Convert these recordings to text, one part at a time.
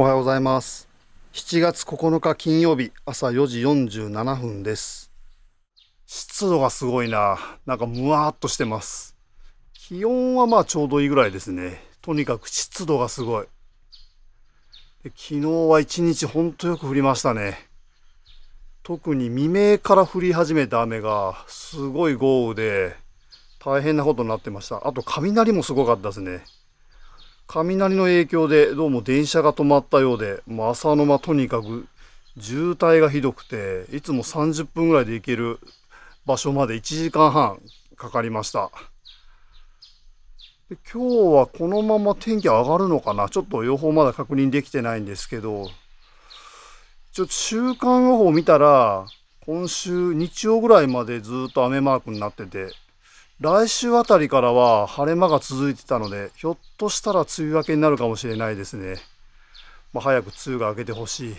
おはようございます。7月9日金曜日朝4時47分です。湿度がすごいな。なんかムワーっとしてます。気温はまあちょうどいいぐらいですね。とにかく湿度がすごい。で昨日は1日ほんとよく降りましたね。特に未明から降り始めた雨がすごい豪雨で大変なことになってました。あと雷もすごかったですね。雷の影響でどうも電車が止まったようで、もう朝の間とにかく渋滞がひどくて、いつも30分ぐらいで行ける場所まで1時間半かかりました。で今日はこのまま天気上がるのかなちょっと予報まだ確認できてないんですけど、ちょっと週間予報見たら、今週日曜ぐらいまでずっと雨マークになってて、来週あたりからは晴れ間が続いてたので、ひょっとしたら梅雨明けになるかもしれないですね。まあ、早く梅雨が明けてほしい。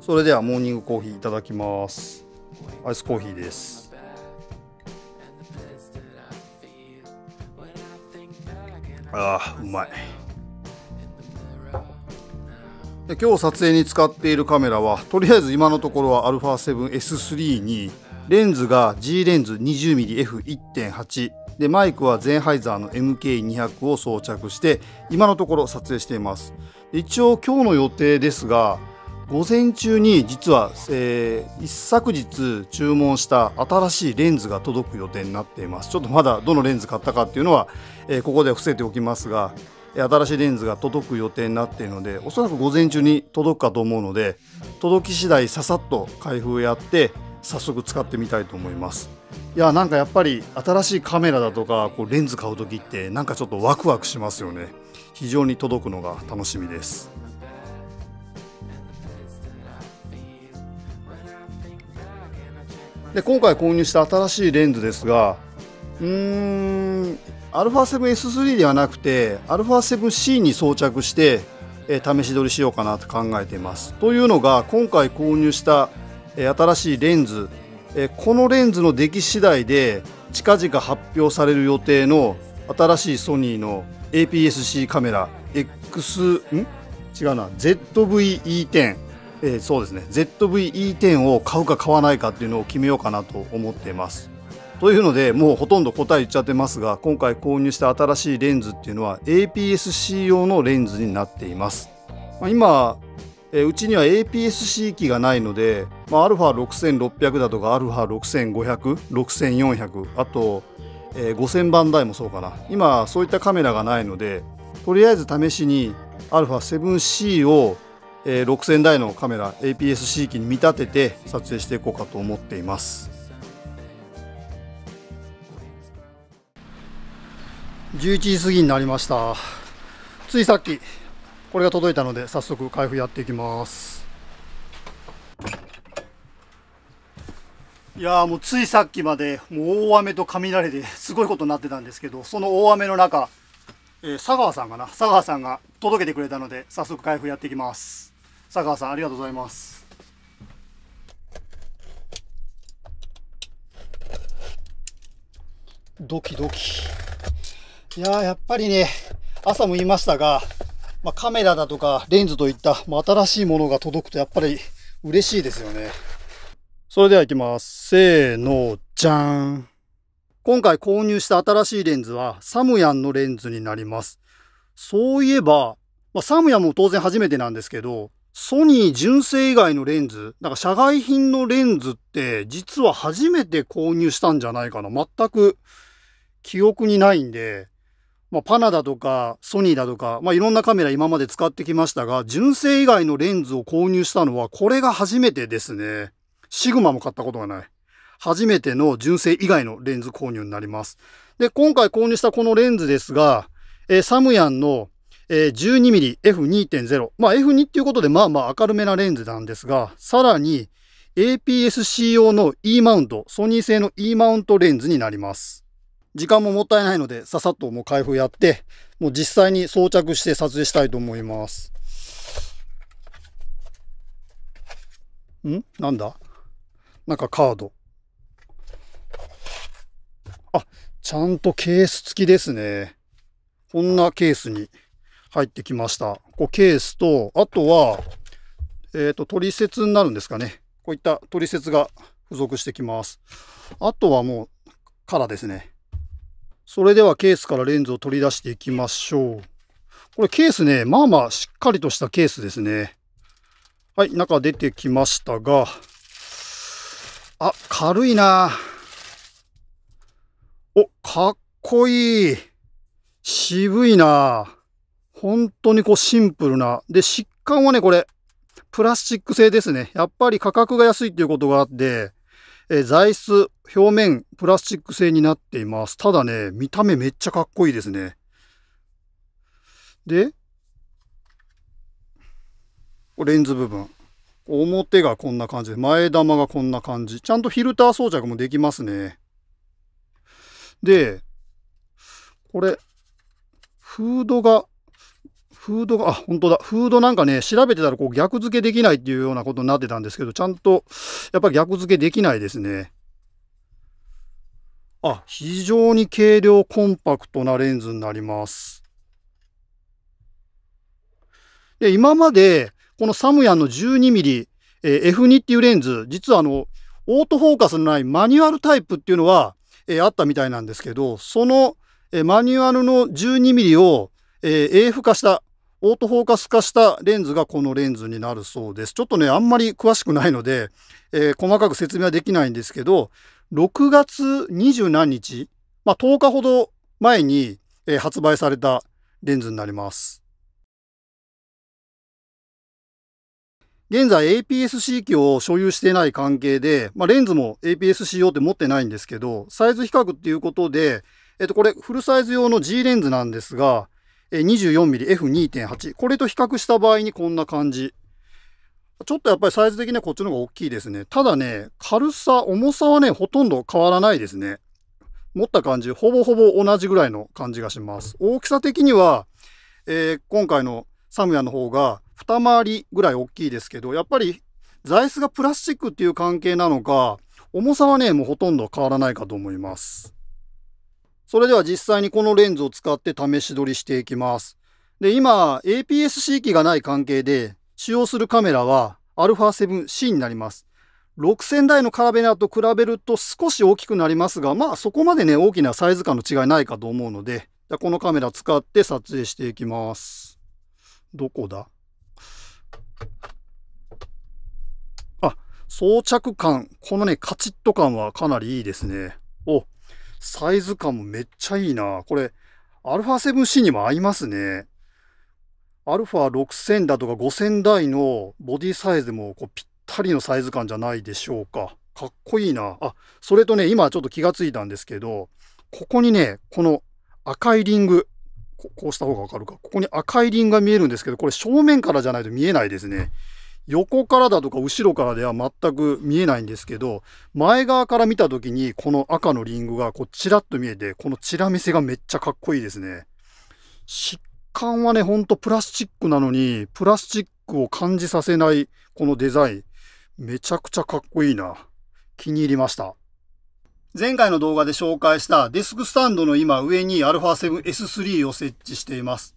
それではモーニングコーヒーいただきます。アイスコーヒーです。ああ、うまい。今日撮影に使っているカメラはとりあえず今のところは α7S3 にレンズが G レンズ 20mmF1.8 でマイクはゼンハイザーの MK200 を装着して今のところ撮影しています一応今日の予定ですが午前中に実は、えー、一昨日注文した新しいレンズが届く予定になっていますちょっとまだどのレンズ買ったかっていうのは、えー、ここで伏せておきますが新しいレンズが届く予定になっているのでおそらく午前中に届くかと思うので届き次第ささっと開封やって早速使ってみたいと思いますいやなんかやっぱり新しいカメラだとかこうレンズ買う時ってなんかちょっとワクワクしますよね非常に届くのが楽しみですで今回購入した新しいレンズですがうーん α7S3 ではなくて α7C に装着して、えー、試し撮りしようかなと考えていますというのが今回購入した、えー、新しいレンズ、えー、このレンズの出来次第で近々発表される予定の新しいソニーの APS-C カメラ X ん違うな ZVE10 えー、そうですね ZVE10 を買うか買わないかっていうのを決めようかなと思っていますというのでもうほとんど答え言っちゃってますが今回購入した新しいレンズっていうのは APS-C 用のレンズになっています、まあ、今うちには APS-C 機がないので、まあ、α6600 だとか α65006400 あと、えー、5000番台もそうかな今そういったカメラがないのでとりあえず試しに α7C をえー、6000台のカメラ APS-C 機に見立てて撮影していこうかと思っています。11時過ぎになりましたついさっきこれが届いたので早速開封やっていきますいやもうついさっきまでもう大雨と雷ですごいことになってたんですけどその大雨の中、えー、佐川さんかな佐川さんが届けてくれたので早速開封やっていきます佐川さんありがとうございますドキドキいやー、やっぱりね、朝も言いましたが、まあ、カメラだとかレンズといった、まあ、新しいものが届くとやっぱり嬉しいですよね。それでは行きます。せーの、じゃーん。今回購入した新しいレンズはサムヤンのレンズになります。そういえば、まあ、サムヤンも当然初めてなんですけど、ソニー純正以外のレンズ、なんか社外品のレンズって実は初めて購入したんじゃないかな。全く記憶にないんで、まあ、パナだとかソニーだとか、まあ、いろんなカメラ今まで使ってきましたが、純正以外のレンズを購入したのはこれが初めてですね。シグマも買ったことがない。初めての純正以外のレンズ購入になります。で、今回購入したこのレンズですが、えー、サムヤンの、えー、12mmF2.0。まあ F2 っていうことでまあまあ明るめなレンズなんですが、さらに APS-C 用の E マウント、ソニー製の E マウントレンズになります。時間ももったいないので、ささっともう開封やって、もう実際に装着して撮影したいと思います。んなんだなんかカード。あ、ちゃんとケース付きですね。こんなケースに入ってきました。こうケースと、あとは、えっ、ー、と、取説になるんですかね。こういった取説が付属してきます。あとはもう、カラーですね。それではケースからレンズを取り出していきましょう。これケースね、まあまあしっかりとしたケースですね。はい、中出てきましたが、あ、軽いなお、かっこいい。渋いな本当にこうシンプルな。で、疾患はね、これ、プラスチック製ですね。やっぱり価格が安いっていうことがあって、え材質、表面プラスチック製になっています。ただね、見た目めっちゃかっこいいですね。で、レンズ部分。表がこんな感じで、前玉がこんな感じ。ちゃんとフィルター装着もできますね。で、これ、フードが、フードが、あ、本当だ。フードなんかね、調べてたらこう逆付けできないっていうようなことになってたんですけど、ちゃんと、やっぱり逆付けできないですね。あ、非常に軽量コンパクトなレンズになります。で、今まで、このサムヤンの 12mm、えー、F2 っていうレンズ、実はあの、オートフォーカスのないマニュアルタイプっていうのは、えー、あったみたいなんですけど、その、えー、マニュアルの 12mm を、えー、AF 化した、オートフォーカス化したレンズがこのレンズになるそうです。ちょっとね、あんまり詳しくないので、えー、細かく説明はできないんですけど、6月二十何日、まあ、10日ほど前に、えー、発売されたレンズになります。現在 APS-C 機を所有していない関係で、まあ、レンズも APS-C 用って持ってないんですけど、サイズ比較っていうことで、えっと、これフルサイズ用の G レンズなんですが、24mmF2.8。これと比較した場合にこんな感じちょっとやっぱりサイズ的にはこっちの方が大きいですね。ただね、軽さ、重さはね、ほとんど変わらないですね。持った感じ、ほぼほぼ同じぐらいの感じがします。大きさ的には、えー、今回のサムヤの方が二回りぐらい大きいですけど、やっぱり材質がプラスチックっていう関係なのか、重さはね、もうほとんど変わらないかと思います。それでは実際にこのレンズを使って試し撮りしていきます。で、今、APS-C 機がない関係で、使用するカメラは α7C になります。6000台のカラベナと比べると少し大きくなりますが、まあそこまでね、大きなサイズ感の違いないかと思うので、じゃこのカメラ使って撮影していきます。どこだあ、装着感。このね、カチッと感はかなりいいですね。お、サイズ感もめっちゃいいな。これ、α7C にも合いますね。アルファ6000だとか5000台のボディサイズもこうぴったりのサイズ感じゃないでしょうか。かっこいいな。あ、それとね、今ちょっと気がついたんですけど、ここにね、この赤いリング、ここうした方がわかるか。ここに赤いリングが見えるんですけど、これ正面からじゃないと見えないですね。横からだとか後ろからでは全く見えないんですけど、前側から見た時にこの赤のリングがこうチラッと見えて、このチラ見せがめっちゃかっこいいですね。しっ感はね、ほんとプラスチックなのに、プラスチックを感じさせないこのデザイン、めちゃくちゃかっこいいな。気に入りました。前回の動画で紹介したデスクスタンドの今上に α7S3 を設置しています。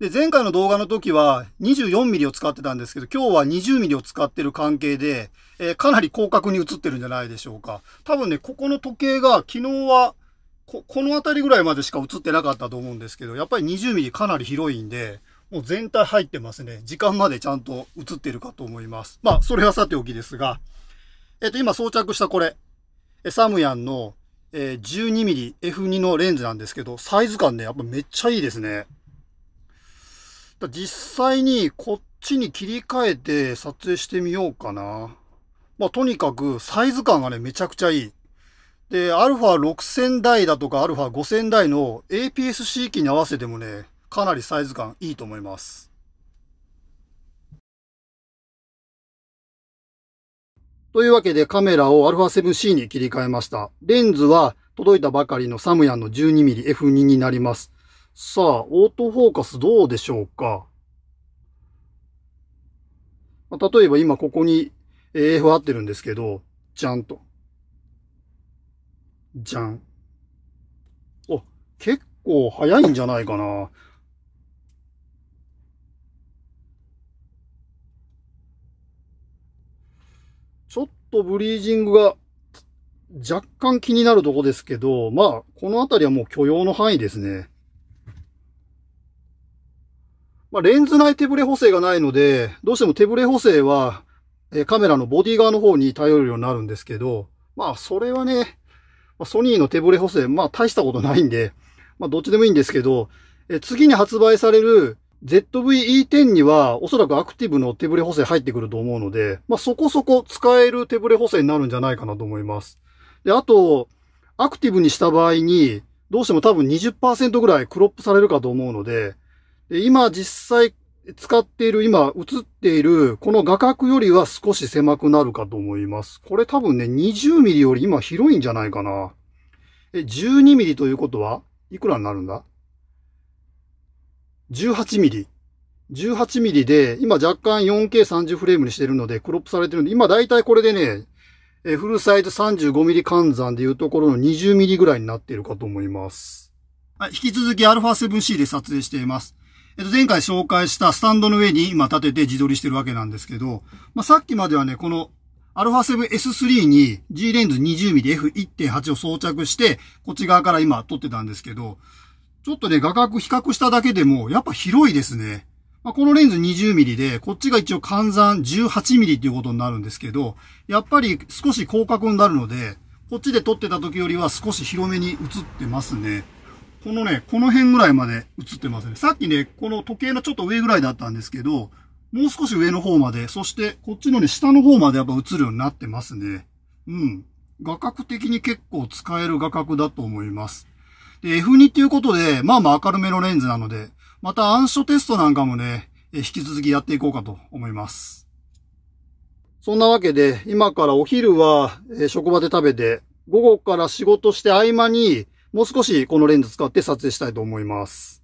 で、前回の動画の時は 24mm を使ってたんですけど、今日は 20mm を使ってる関係で、えー、かなり広角に映ってるんじゃないでしょうか。多分ね、ここの時計が昨日はこ、この辺りぐらいまでしか映ってなかったと思うんですけど、やっぱり20ミリかなり広いんで、もう全体入ってますね。時間までちゃんと映ってるかと思います。まあ、それはさておきですが、えっと、今装着したこれ、サムヤンの 12mmF2 のレンズなんですけど、サイズ感ね、やっぱめっちゃいいですね。実際にこっちに切り替えて撮影してみようかな。まあ、とにかくサイズ感がね、めちゃくちゃいい。で、α6000 台だとか α5000 台の APS-C 機に合わせてもね、かなりサイズ感いいと思います。というわけでカメラを α7C に切り替えました。レンズは届いたばかりのサムヤンの 12mmF2 になります。さあ、オートフォーカスどうでしょうか例えば今ここに AF 合ってるんですけど、ちゃんと。じゃん。お、結構早いんじゃないかな。ちょっとブリージングが若干気になるとこですけど、まあ、この辺りはもう許容の範囲ですね。まあ、レンズ内手ブレ補正がないので、どうしても手ブレ補正は、えカメラのボディ側の方に頼るようになるんですけど、まあ、それはね、まあ、ソニーの手ブレ補正、まあ大したことないんで、まあどっちでもいいんですけど、え次に発売される ZVE10 にはおそらくアクティブの手ブレ補正入ってくると思うので、まあそこそこ使える手ブレ補正になるんじゃないかなと思います。で、あと、アクティブにした場合に、どうしても多分20%ぐらいクロップされるかと思うので、で今実際使っている、今映っている、この画角よりは少し狭くなるかと思います。これ多分ね、20ミリより今広いんじゃないかな。え、12ミリということはいくらになるんだ ?18 ミリ。18ミリで、今若干 4K30 フレームにしてるので、クロップされてるんで、今だいたいこれでね、えフルサイズ35ミリ換算でいうところの20ミリぐらいになっているかと思います。はい、引き続き α7C で撮影しています。えっと、前回紹介したスタンドの上に今立てて自撮りしてるわけなんですけど、まあ、さっきまではね、この α7S3 に G レンズ 20mmF1.8 を装着して、こっち側から今撮ってたんですけど、ちょっとね、画角比較しただけでも、やっぱ広いですね。まあ、このレンズ 20mm で、こっちが一応換算 18mm っていうことになるんですけど、やっぱり少し広角になるので、こっちで撮ってた時よりは少し広めに映ってますね。このね、この辺ぐらいまで映ってますね。さっきね、この時計のちょっと上ぐらいだったんですけど、もう少し上の方まで、そしてこっちのね、下の方までやっぱ映るようになってますね。うん。画角的に結構使える画角だと思います。で、F2 っていうことで、まあまあ明るめのレンズなので、また暗所テストなんかもね、引き続きやっていこうかと思います。そんなわけで、今からお昼は職場で食べて、午後から仕事して合間に、もう少しこのレンズ使って撮影したいと思います。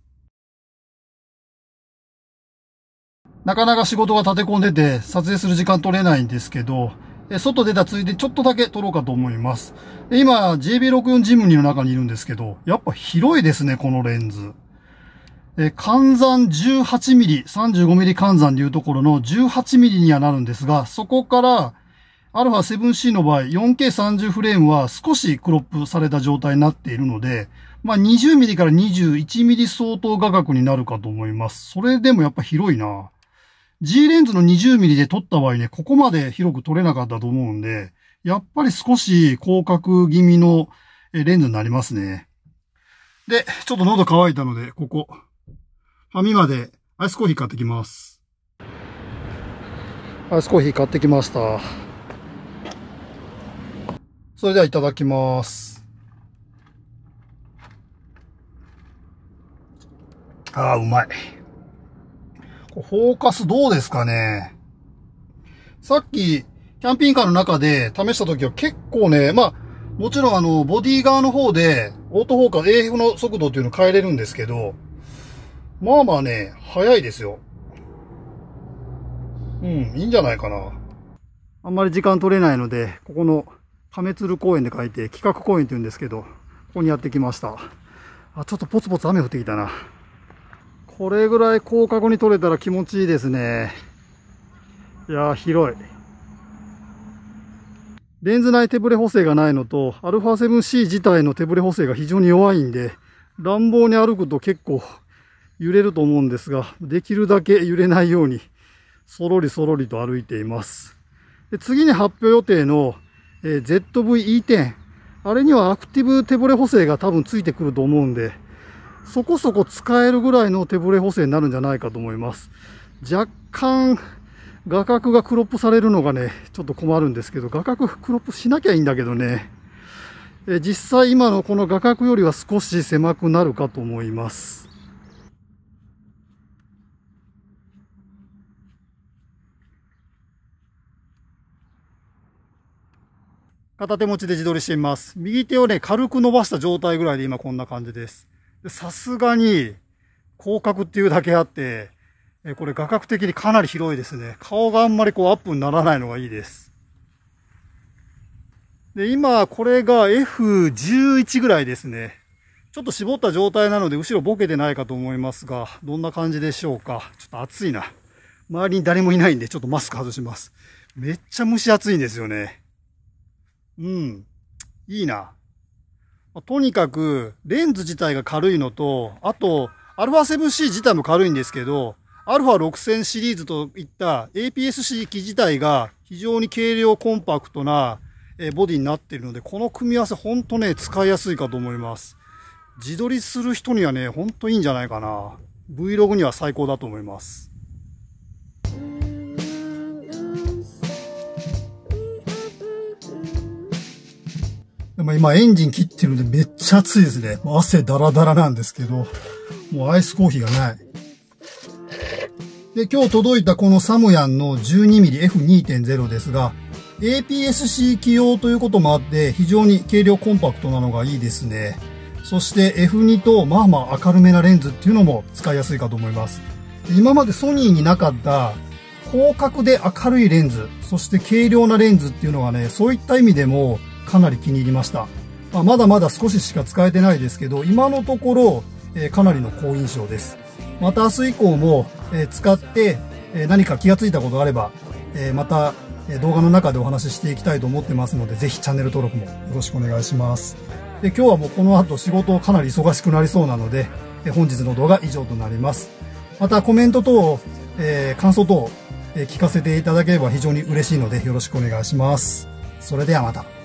なかなか仕事が立て込んでて撮影する時間取れないんですけど、外出たついでちょっとだけ撮ろうかと思います。今 JB64 ジムニーの中にいるんですけど、やっぱ広いですね、このレンズ。え換算 18mm、35mm 換算でいうところの 18mm にはなるんですが、そこからアルファ7 c の場合、4K30 フレームは少しクロップされた状態になっているので、まあ 20mm から 21mm 相当画角になるかと思います。それでもやっぱ広いな。G レンズの 20mm で撮った場合ね、ここまで広く撮れなかったと思うんで、やっぱり少し広角気味のレンズになりますね。で、ちょっと喉乾いたので、ここ、ファミマでアイスコーヒー買ってきます。アイスコーヒー買ってきました。それではいただきます。ああ、うまい。フォーカスどうですかねさっき、キャンピングカーの中で試した時は結構ね、まあ、もちろんあの、ボディ側の方で、オートフォーカス、AF の速度っていうの変えれるんですけど、まあまあね、早いですよ。うん、いいんじゃないかな。あんまり時間取れないので、ここの亀鶴公園で書いて、企画公園って言うんですけど、ここにやってきました。あ、ちょっとポツポツ雨降ってきたな。これぐらい広角に撮れたら気持ちいいですね。いや広い。レンズ内手ブレ補正がないのと、α7C 自体の手ブレ補正が非常に弱いんで、乱暴に歩くと結構揺れると思うんですが、できるだけ揺れないように、そろりそろりと歩いています。で次に発表予定のえー、ZVE10。あれにはアクティブ手ブレ補正が多分ついてくると思うんで、そこそこ使えるぐらいの手ブレ補正になるんじゃないかと思います。若干、画角がクロップされるのがね、ちょっと困るんですけど、画角クロップしなきゃいいんだけどね、え実際今のこの画角よりは少し狭くなるかと思います。片手持ちで自撮りしてみます。右手をね、軽く伸ばした状態ぐらいで今こんな感じです。さすがに、広角っていうだけあって、これ画角的にかなり広いですね。顔があんまりこうアップにならないのがいいです。で、今、これが F11 ぐらいですね。ちょっと絞った状態なので、後ろボケてないかと思いますが、どんな感じでしょうか。ちょっと暑いな。周りに誰もいないんで、ちょっとマスク外します。めっちゃ蒸し暑いんですよね。うん。いいな。とにかく、レンズ自体が軽いのと、あと、α7C 自体も軽いんですけど、α6000 シリーズといった APS-C 機自体が非常に軽量コンパクトなボディになっているので、この組み合わせほんとね、使いやすいかと思います。自撮りする人にはね、ほんといいんじゃないかな。Vlog には最高だと思います。ま今エンジン切ってるんでめっちゃ暑いですね。もう汗だらだらなんですけど、もうアイスコーヒーがない。で、今日届いたこのサムヤンの 12mmF2.0 ですが、APS-C 起用ということもあって非常に軽量コンパクトなのがいいですね。そして F2 とまあまあ明るめなレンズっていうのも使いやすいかと思います。今までソニーになかった広角で明るいレンズ、そして軽量なレンズっていうのはね、そういった意味でもかなり気に入りました。まあ、まだまだ少ししか使えてないですけど、今のところ、えー、かなりの好印象です。また明日以降も、えー、使って、えー、何か気がついたことがあれば、えー、また、えー、動画の中でお話ししていきたいと思ってますので、ぜひチャンネル登録もよろしくお願いします。で今日はもうこの後仕事かなり忙しくなりそうなので、えー、本日の動画以上となります。またコメント等、えー、感想等、えー、聞かせていただければ非常に嬉しいのでよろしくお願いします。それではまた。